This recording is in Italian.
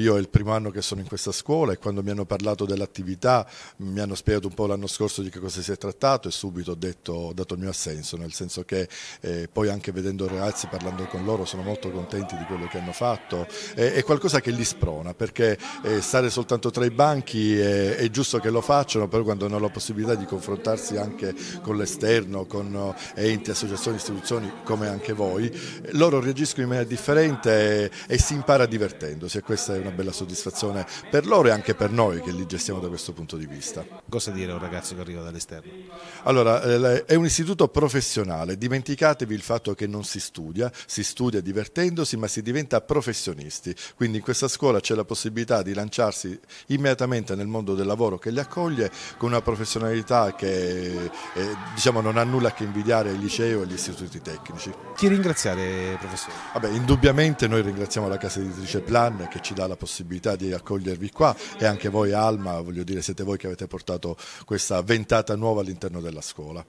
Io è il primo anno che sono in questa scuola e quando mi hanno parlato dell'attività mi hanno spiegato un po' l'anno scorso di che cosa si è trattato e subito ho, detto, ho dato il mio assenso, nel senso che eh, poi anche vedendo i ragazzi, parlando con loro, sono molto contenti di quello che hanno fatto. Eh, è qualcosa che li sprona perché eh, stare soltanto tra i banchi è giusto che lo facciano, però quando hanno la possibilità di confrontarsi anche con l'esterno, con eh, enti, associazioni, istituzioni come anche voi, loro reagiscono in maniera differente e, e si impara divertendosi e questa è una una bella soddisfazione per loro e anche per noi che li gestiamo da questo punto di vista. Cosa dire a un ragazzo che arriva dall'esterno? Allora, eh, è un istituto professionale, dimenticatevi il fatto che non si studia, si studia divertendosi ma si diventa professionisti, quindi in questa scuola c'è la possibilità di lanciarsi immediatamente nel mondo del lavoro che li accoglie con una professionalità che eh, diciamo, non ha nulla a che invidiare ai licei o agli istituti tecnici. Chi ringraziare professore? Vabbè, indubbiamente noi ringraziamo la casa editrice Plan che ci dà la possibilità di accogliervi qua e anche voi Alma, voglio dire siete voi che avete portato questa ventata nuova all'interno della scuola.